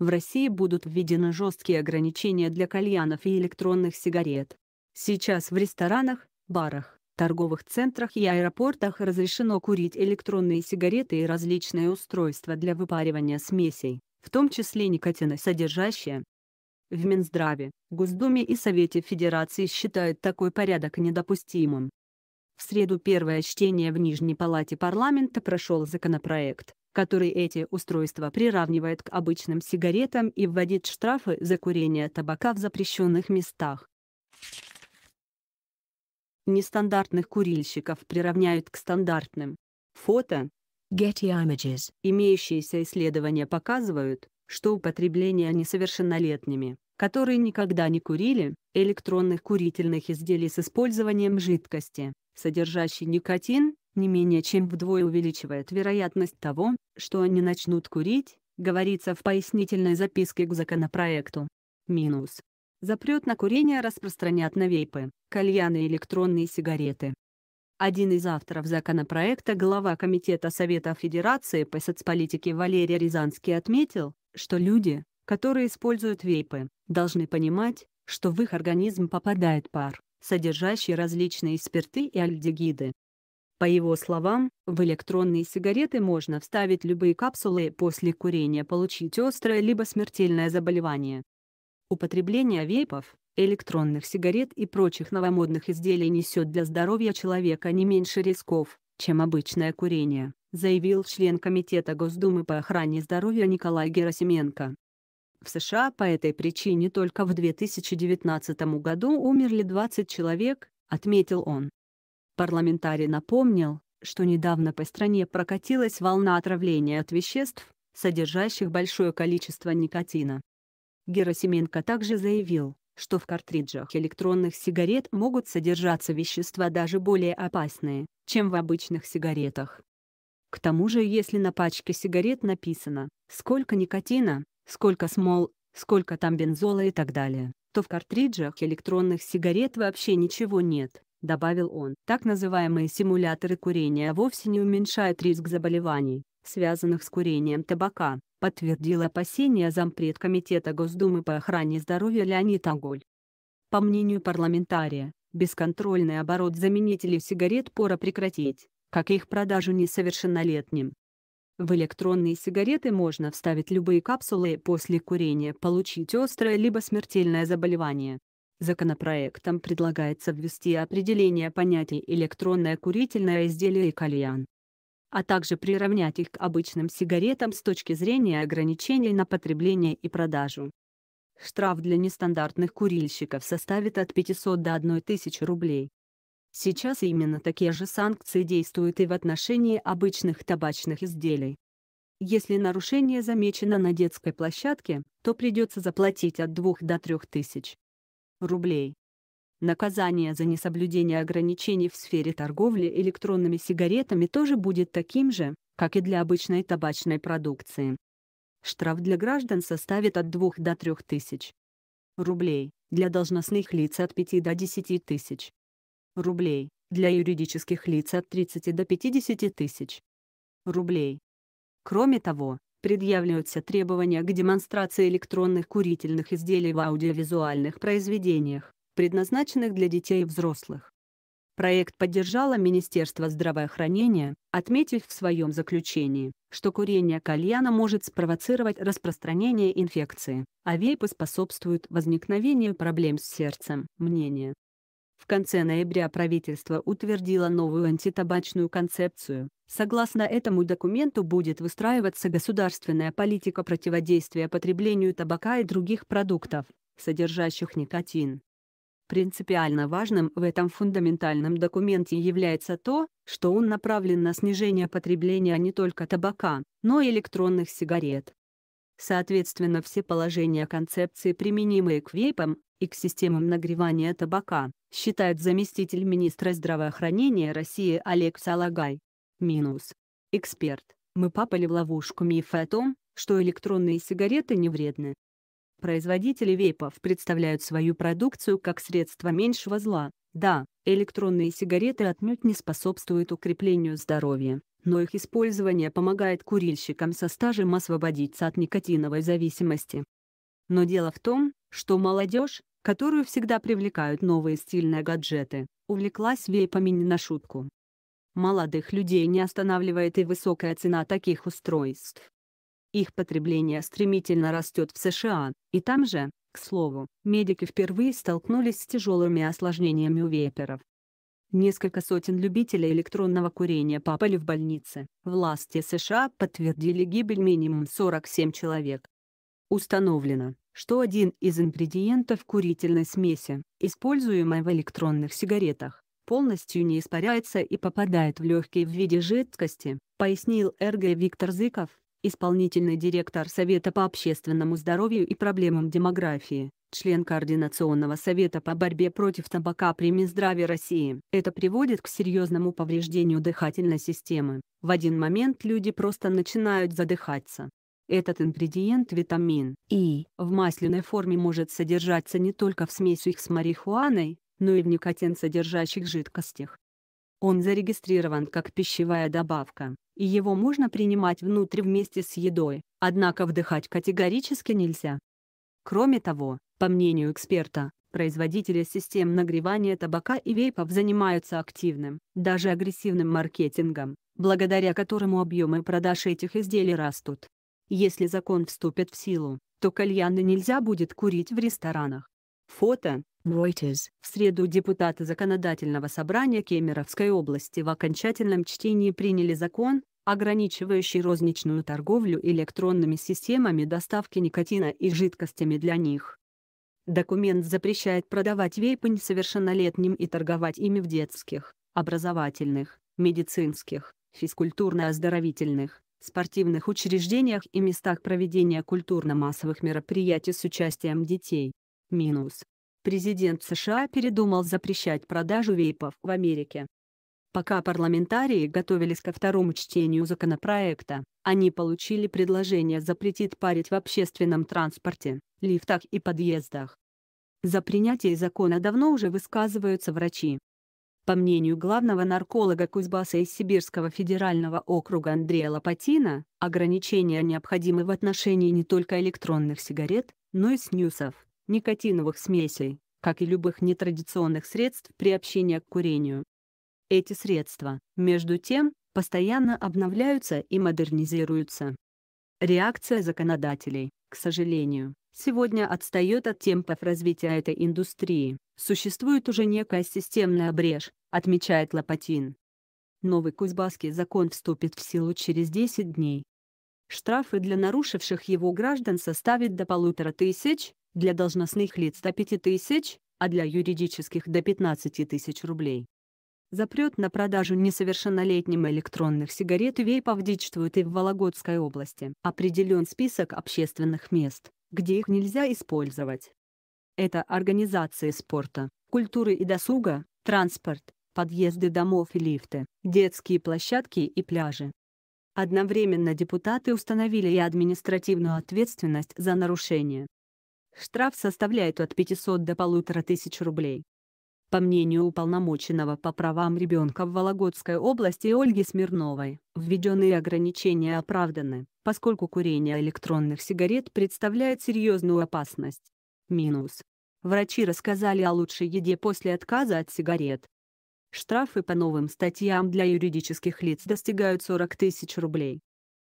В России будут введены жесткие ограничения для кальянов и электронных сигарет. Сейчас в ресторанах, барах, торговых центрах и аэропортах разрешено курить электронные сигареты и различные устройства для выпаривания смесей, в том числе никотиносодержащие. В Минздраве, Госдуме и Совете Федерации считают такой порядок недопустимым. В среду первое чтение в Нижней палате парламента прошел законопроект, который эти устройства приравнивает к обычным сигаретам и вводит штрафы за курение табака в запрещенных местах. Нестандартных курильщиков приравняют к стандартным. Фото Getty Images. Имеющиеся исследования показывают, что употребление несовершеннолетними, которые никогда не курили, электронных курительных изделий с использованием жидкости, содержащей никотин, не менее чем вдвое увеличивает вероятность того, что они начнут курить, говорится в пояснительной записке к законопроекту. Минус. Запрет на курение распространят на вейпы, кальяны и электронные сигареты. Один из авторов законопроекта глава Комитета Совета Федерации по соцполитике Валерий Рязанский отметил, что люди, которые используют вейпы, должны понимать, что в их организм попадает пар, содержащий различные спирты и альдегиды, по его словам, в электронные сигареты можно вставить любые капсулы и после курения получить острое либо смертельное заболевание. Употребление вейпов, электронных сигарет и прочих новомодных изделий несет для здоровья человека не меньше рисков, чем обычное курение, заявил член Комитета Госдумы по охране здоровья Николай Герасименко. В США по этой причине только в 2019 году умерли 20 человек, отметил он. Парламентарий напомнил, что недавно по стране прокатилась волна отравления от веществ, содержащих большое количество никотина. Герасименко также заявил, что в картриджах электронных сигарет могут содержаться вещества даже более опасные, чем в обычных сигаретах. К тому же если на пачке сигарет написано, сколько никотина, сколько смол, сколько там бензола и так далее, то в картриджах электронных сигарет вообще ничего нет добавил он. Так называемые симуляторы курения вовсе не уменьшают риск заболеваний, связанных с курением табака, подтвердил опасения зампред Комитета Госдумы по охране здоровья Леонид Оголь. По мнению парламентария, бесконтрольный оборот заменителей сигарет пора прекратить, как и их продажу несовершеннолетним. В электронные сигареты можно вставить любые капсулы и после курения получить острое либо смертельное заболевание. Законопроектом предлагается ввести определение понятий «электронное курительное изделие» и «кальян», а также приравнять их к обычным сигаретам с точки зрения ограничений на потребление и продажу. Штраф для нестандартных курильщиков составит от 500 до 1000 рублей. Сейчас именно такие же санкции действуют и в отношении обычных табачных изделий. Если нарушение замечено на детской площадке, то придется заплатить от 2 до 3 тысяч рублей. Наказание за несоблюдение ограничений в сфере торговли электронными сигаретами тоже будет таким же, как и для обычной табачной продукции. Штраф для граждан составит от 2 до 3 тысяч рублей, для должностных лиц от 5 до 10 тысяч рублей, для юридических лиц от 30 до 50 тысяч рублей. Кроме того, предъявляются требования к демонстрации электронных курительных изделий в аудиовизуальных произведениях, предназначенных для детей и взрослых. Проект поддержало Министерство здравоохранения, отметив в своем заключении, что курение кальяна может спровоцировать распространение инфекции, а вейпы способствуют возникновению проблем с сердцем. Мнение, в конце ноября правительство утвердило новую антитабачную концепцию. Согласно этому документу будет выстраиваться государственная политика противодействия потреблению табака и других продуктов, содержащих никотин. Принципиально важным в этом фундаментальном документе является то, что он направлен на снижение потребления не только табака, но и электронных сигарет. Соответственно, все положения концепции, применимые к вейпам и к системам нагревания табака, считает заместитель министра здравоохранения России Олег Салагай. Минус. Эксперт. Мы попали в ловушку мифа о том, что электронные сигареты не вредны. Производители вейпов представляют свою продукцию как средство меньшего зла. Да, электронные сигареты отнюдь не способствуют укреплению здоровья но их использование помогает курильщикам со стажем освободиться от никотиновой зависимости. Но дело в том, что молодежь, которую всегда привлекают новые стильные гаджеты, увлеклась вейпами не на шутку. Молодых людей не останавливает и высокая цена таких устройств. Их потребление стремительно растет в США, и там же, к слову, медики впервые столкнулись с тяжелыми осложнениями у вейперов, Несколько сотен любителей электронного курения попали в больницы. Власти США подтвердили гибель минимум 47 человек. Установлено, что один из ингредиентов курительной смеси, используемой в электронных сигаретах, полностью не испаряется и попадает в легкие в виде жидкости, пояснил РГ Виктор Зыков, исполнительный директор Совета по общественному здоровью и проблемам демографии член Координационного совета по борьбе против табака при Минздраве России. Это приводит к серьезному повреждению дыхательной системы. В один момент люди просто начинают задыхаться. Этот ингредиент витамин И в масляной форме может содержаться не только в смеси их с марихуаной, но и в никотин содержащих жидкостях. Он зарегистрирован как пищевая добавка, и его можно принимать внутрь вместе с едой, однако вдыхать категорически нельзя. Кроме того, по мнению эксперта, производители систем нагревания табака и вейпов занимаются активным, даже агрессивным маркетингом, благодаря которому объемы продаж этих изделий растут. Если закон вступит в силу, то кальяны нельзя будет курить в ресторанах. Фото. Reuters. В среду депутаты Законодательного собрания Кемеровской области в окончательном чтении приняли закон, ограничивающий розничную торговлю электронными системами доставки никотина и жидкостями для них. Документ запрещает продавать вейпы несовершеннолетним и торговать ими в детских, образовательных, медицинских, физкультурно-оздоровительных, спортивных учреждениях и местах проведения культурно-массовых мероприятий с участием детей. Минус. Президент США передумал запрещать продажу вейпов в Америке. Пока парламентарии готовились ко второму чтению законопроекта, они получили предложение запретить парить в общественном транспорте, лифтах и подъездах. За принятие закона давно уже высказываются врачи. По мнению главного нарколога Кузбасса из Сибирского федерального округа Андрея Лопатина, ограничения необходимы в отношении не только электронных сигарет, но и снюсов, никотиновых смесей, как и любых нетрадиционных средств приобщения к курению. Эти средства, между тем, постоянно обновляются и модернизируются. Реакция законодателей к сожалению, сегодня отстает от темпов развития этой индустрии. Существует уже некая системная брешь, отмечает Лопатин. Новый Кузбасский закон вступит в силу через 10 дней. Штрафы для нарушивших его граждан составят до полутора тысяч, для должностных лиц до пяти тысяч, а для юридических до 15 тысяч рублей. Запрет на продажу несовершеннолетним электронных сигарет и вейпов действует и в Вологодской области. Определен список общественных мест, где их нельзя использовать. Это организации спорта, культуры и досуга, транспорт, подъезды домов и лифты, детские площадки и пляжи. Одновременно депутаты установили и административную ответственность за нарушение. Штраф составляет от 500 до 1500 рублей по мнению уполномоченного по правам ребенка в Вологодской области Ольги Смирновой, введенные ограничения оправданы, поскольку курение электронных сигарет представляет серьезную опасность. Минус. Врачи рассказали о лучшей еде после отказа от сигарет. Штрафы по новым статьям для юридических лиц достигают 40 тысяч рублей.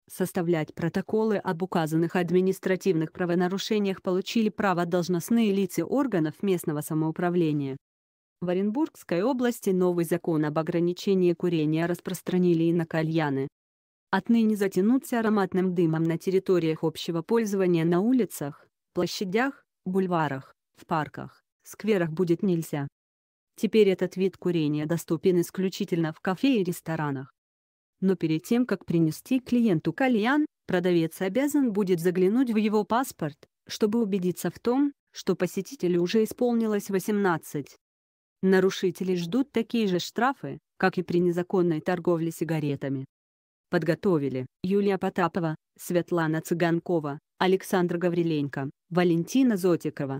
Составлять протоколы об указанных административных правонарушениях получили право должностные лица органов местного самоуправления, в Оренбургской области новый закон об ограничении курения распространили и на кальяны. Отныне затянуться ароматным дымом на территориях общего пользования на улицах, площадях, бульварах, в парках, скверах будет нельзя. Теперь этот вид курения доступен исключительно в кафе и ресторанах. Но перед тем, как принести клиенту кальян, продавец обязан будет заглянуть в его паспорт, чтобы убедиться в том, что посетителю уже исполнилось 18. Нарушители ждут такие же штрафы, как и при незаконной торговле сигаретами. Подготовили Юлия Потапова, Светлана Цыганкова, Александр Гавриленко, Валентина Зотикова.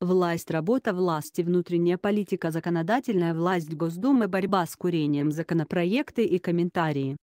Власть работа власти внутренняя политика законодательная власть Госдумы борьба с курением законопроекты и комментарии.